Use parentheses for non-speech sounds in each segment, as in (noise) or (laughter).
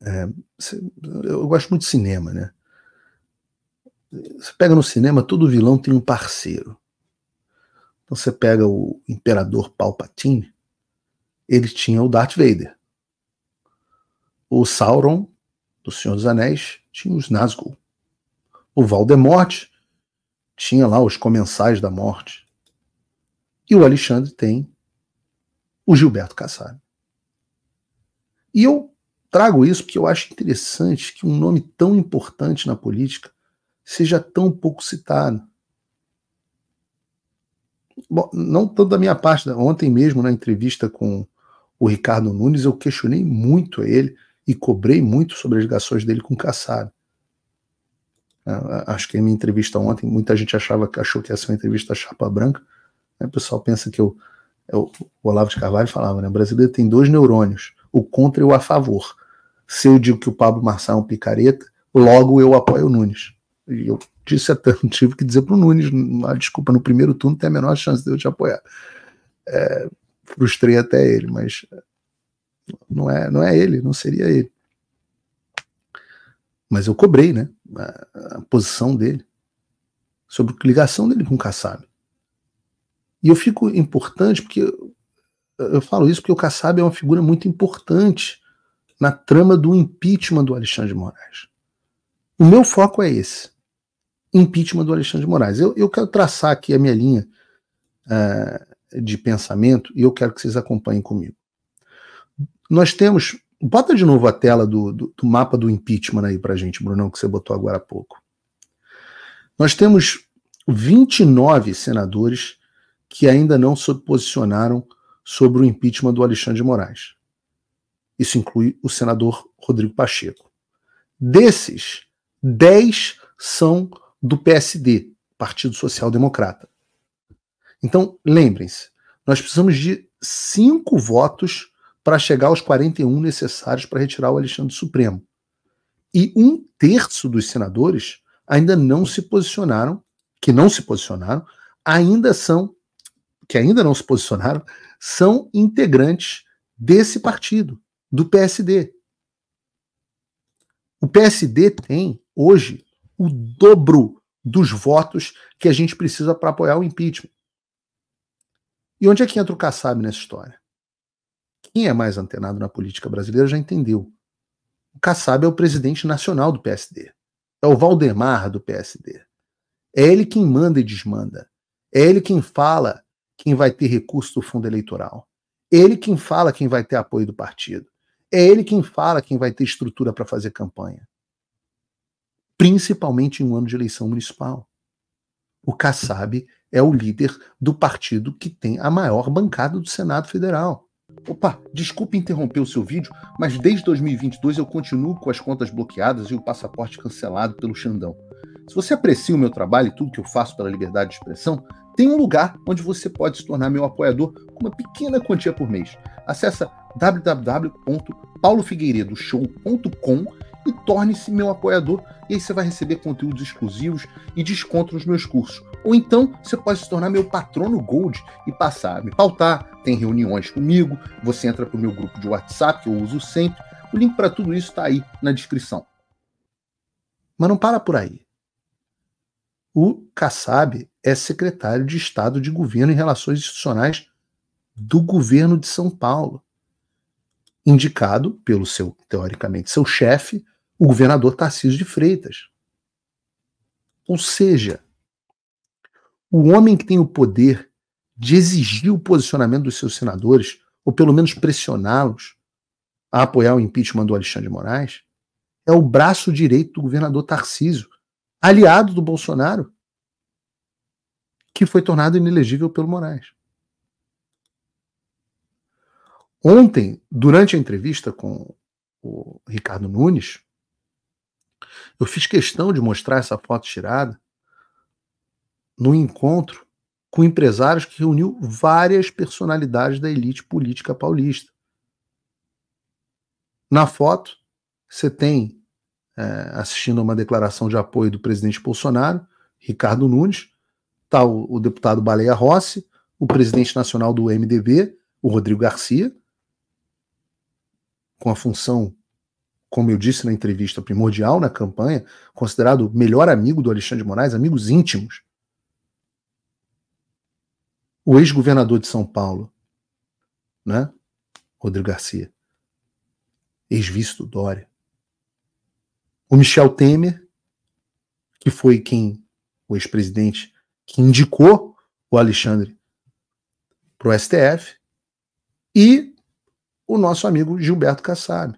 É, eu gosto muito de cinema, né? Você pega no cinema, todo vilão tem um parceiro. Então você pega o Imperador Palpatine, ele tinha o Darth Vader. O Sauron, do Senhor dos Anéis, tinha os Nazgûl. O Voldemort tinha lá os Comensais da Morte. E o Alexandre tem o Gilberto Kassab. E eu trago isso porque eu acho interessante que um nome tão importante na política seja tão pouco citado. Bom, não tanto da minha parte, né? ontem mesmo na entrevista com o Ricardo Nunes, eu questionei muito ele e cobrei muito sobre as ligações dele com o Kassab. Ah, ah, acho que a minha entrevista ontem, muita gente achava, achou que ia ser uma entrevista chapa branca. Né? O pessoal pensa que eu, eu, o Olavo de Carvalho falava, né? O brasileiro tem dois neurônios, o contra e o a favor se eu digo que o Pablo Marçal é um picareta, logo eu apoio o Nunes. E eu disse até, eu (laughs) tive que dizer para o Nunes, ah, desculpa, no primeiro turno tem a menor chance de eu te apoiar. É, frustrei até ele, mas não é, não é ele, não seria ele. Mas eu cobrei, né, a, a posição dele sobre a ligação dele com o Kassab. E eu fico importante porque eu falo isso porque o Kassab é uma figura muito importante na trama do impeachment do Alexandre de Moraes. O meu foco é esse: impeachment do Alexandre de Moraes. Eu, eu quero traçar aqui a minha linha uh, de pensamento e eu quero que vocês acompanhem comigo. Nós temos. Bota de novo a tela do, do, do mapa do impeachment aí pra gente, Brunão, que você botou agora há pouco. Nós temos 29 senadores que ainda não se posicionaram sobre o impeachment do Alexandre de Moraes. Isso inclui o senador Rodrigo Pacheco. Desses, 10 são do PSD, Partido Social Democrata. Então, lembrem-se, nós precisamos de cinco votos para chegar aos 41 necessários para retirar o Alexandre Supremo. E um terço dos senadores ainda não se posicionaram, que não se posicionaram, ainda são, que ainda não se posicionaram, são integrantes desse partido do PSD. O PSD tem, hoje, o dobro dos votos que a gente precisa para apoiar o impeachment. E onde é que entra o Kassab nessa história? Quem é mais antenado na política brasileira já entendeu. O Kassab é o presidente nacional do PSD. É o Valdemar do PSD. É ele quem manda e desmanda. É ele quem fala quem vai ter recurso do fundo eleitoral. É ele quem fala quem vai ter apoio do partido. É ele quem fala quem vai ter estrutura para fazer campanha. Principalmente em um ano de eleição municipal. O Kassab é o líder do partido que tem a maior bancada do Senado Federal. Opa, desculpe interromper o seu vídeo, mas desde 2022 eu continuo com as contas bloqueadas e o passaporte cancelado pelo Xandão. Se você aprecia o meu trabalho e tudo que eu faço pela liberdade de expressão, tem um lugar onde você pode se tornar meu apoiador com uma pequena quantia por mês. Acesse www.paulofigueiredoshow.com e torne-se meu apoiador. E aí você vai receber conteúdos exclusivos e desconto nos meus cursos. Ou então você pode se tornar meu patrono Gold e passar a me pautar. Tem reuniões comigo, você entra para o meu grupo de WhatsApp, que eu uso sempre. O link para tudo isso está aí na descrição. Mas não para por aí. O Kassab é secretário de Estado de Governo e Relações Institucionais do governo de São Paulo indicado pelo seu, teoricamente, seu chefe, o governador Tarcísio de Freitas. Ou seja, o homem que tem o poder de exigir o posicionamento dos seus senadores, ou pelo menos pressioná-los a apoiar o impeachment do Alexandre de Moraes, é o braço direito do governador Tarcísio, aliado do Bolsonaro, que foi tornado inelegível pelo Moraes. Ontem, durante a entrevista com o Ricardo Nunes, eu fiz questão de mostrar essa foto tirada num encontro com empresários que reuniu várias personalidades da elite política paulista. Na foto, você tem, é, assistindo a uma declaração de apoio do presidente Bolsonaro, Ricardo Nunes, está o, o deputado Baleia Rossi, o presidente nacional do MDB, o Rodrigo Garcia, com a função, como eu disse na entrevista, primordial na campanha, considerado o melhor amigo do Alexandre de Moraes, amigos íntimos. O ex-governador de São Paulo, né? Rodrigo Garcia, ex-vice do Dória. O Michel Temer, que foi quem, o ex-presidente, que indicou o Alexandre para o STF, e o nosso amigo Gilberto Kassab.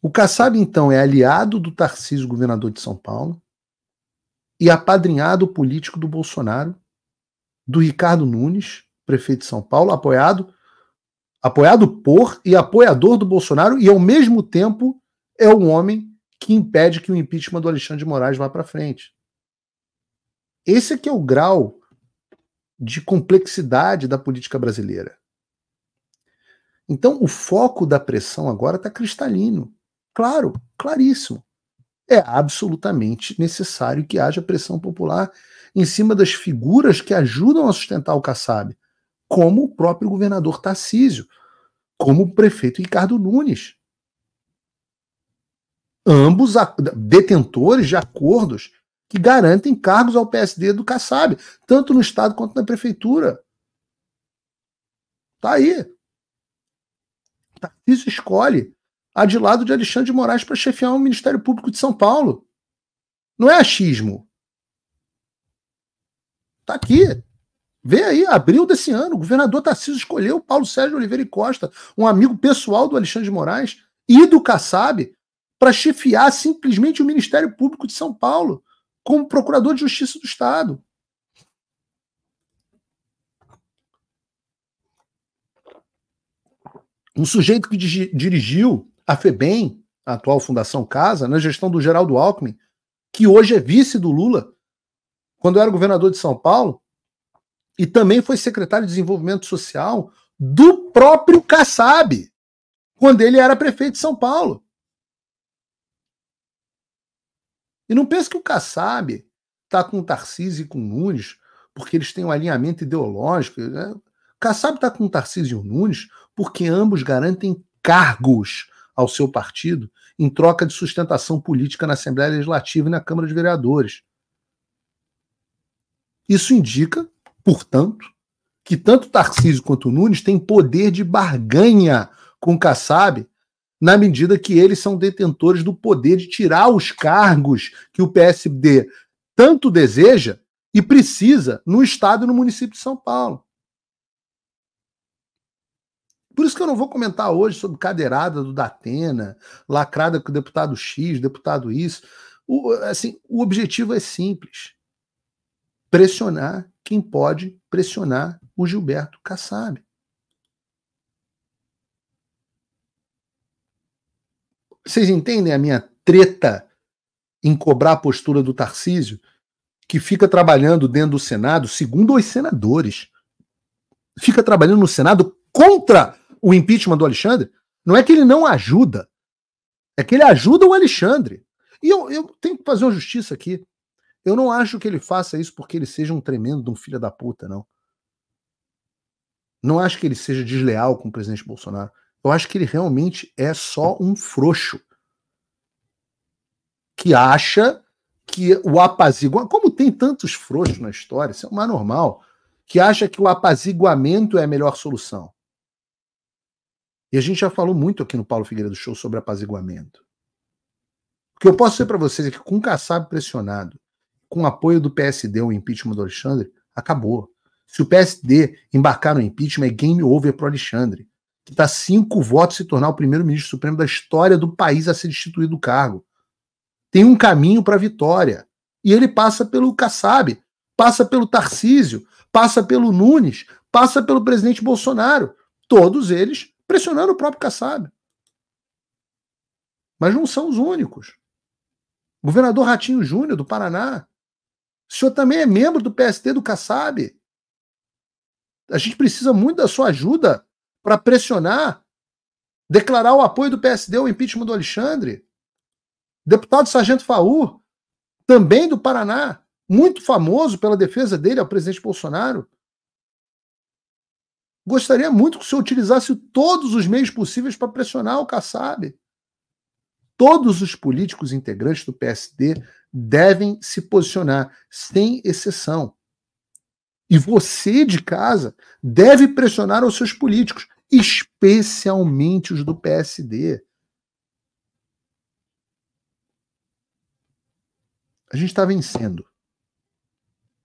O Kassab, então, é aliado do Tarcísio, governador de São Paulo, e apadrinhado político do Bolsonaro, do Ricardo Nunes, prefeito de São Paulo, apoiado apoiado por e apoiador do Bolsonaro e ao mesmo tempo é o homem que impede que o impeachment do Alexandre de Moraes vá para frente. Esse é que é o grau de complexidade da política brasileira. Então, o foco da pressão agora está cristalino. Claro, claríssimo. É absolutamente necessário que haja pressão popular em cima das figuras que ajudam a sustentar o Kassab, como o próprio governador Tarcísio, como o prefeito Ricardo Nunes. Ambos detentores de acordos que garantem cargos ao PSD do Kassab, tanto no Estado quanto na Prefeitura. Tá aí. Tarcísio tá? escolhe a de lado de Alexandre de Moraes para chefiar o Ministério Público de São Paulo. Não é achismo. Tá aqui. Vê aí, abril desse ano, o governador Tarcísio escolheu Paulo Sérgio Oliveira e Costa, um amigo pessoal do Alexandre de Moraes e do Kassab, para chefiar simplesmente o Ministério Público de São Paulo como procurador de justiça do Estado. Um sujeito que dirigiu a FEBEM, a atual Fundação Casa, na gestão do Geraldo Alckmin, que hoje é vice do Lula, quando era governador de São Paulo, e também foi secretário de Desenvolvimento Social do próprio Kassab, quando ele era prefeito de São Paulo. E não pense que o Kassab está com o Tarcísio e com o Nunes porque eles têm um alinhamento ideológico. Né? Kassab está com Tarcísio Nunes porque ambos garantem cargos ao seu partido em troca de sustentação política na Assembleia Legislativa e na Câmara de Vereadores. Isso indica, portanto, que tanto Tarcísio quanto Nunes têm poder de barganha com Kassab, na medida que eles são detentores do poder de tirar os cargos que o PSD tanto deseja e precisa no Estado e no município de São Paulo. Por isso que eu não vou comentar hoje sobre cadeirada do Datena, lacrada com o deputado X, deputado isso. O, assim, o objetivo é simples: pressionar quem pode pressionar o Gilberto Kassab. Vocês entendem a minha treta em cobrar a postura do Tarcísio, que fica trabalhando dentro do Senado, segundo os senadores, fica trabalhando no Senado contra o impeachment do Alexandre, não é que ele não ajuda, é que ele ajuda o Alexandre. E eu, eu tenho que fazer uma justiça aqui. Eu não acho que ele faça isso porque ele seja um tremendo um filho da puta, não. Não acho que ele seja desleal com o presidente Bolsonaro. Eu acho que ele realmente é só um frouxo que acha que o apaziguamento, como tem tantos frouxos na história, isso é o mais normal, que acha que o apaziguamento é a melhor solução. E a gente já falou muito aqui no Paulo Figueiredo Show sobre apaziguamento. O que eu posso dizer para vocês é que com o Kassab pressionado, com o apoio do PSD o impeachment do Alexandre, acabou. Se o PSD embarcar no impeachment, é game over para o Alexandre, que está cinco votos se tornar o primeiro-ministro supremo da história do país a ser destituído do cargo. Tem um caminho para a vitória. E ele passa pelo Kassab, passa pelo Tarcísio, passa pelo Nunes, passa pelo presidente Bolsonaro. Todos eles pressionando o próprio Kassab. Mas não são os únicos. O governador Ratinho Júnior, do Paraná, o senhor também é membro do PST do Kassab. A gente precisa muito da sua ajuda para pressionar, declarar o apoio do PSD ao impeachment do Alexandre. Deputado Sargento Faur, também do Paraná, muito famoso pela defesa dele ao presidente Bolsonaro, Gostaria muito que o senhor utilizasse todos os meios possíveis para pressionar o Kassab. Todos os políticos integrantes do PSD devem se posicionar, sem exceção. E você de casa deve pressionar os seus políticos, especialmente os do PSD. A gente está vencendo.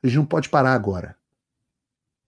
A gente não pode parar agora.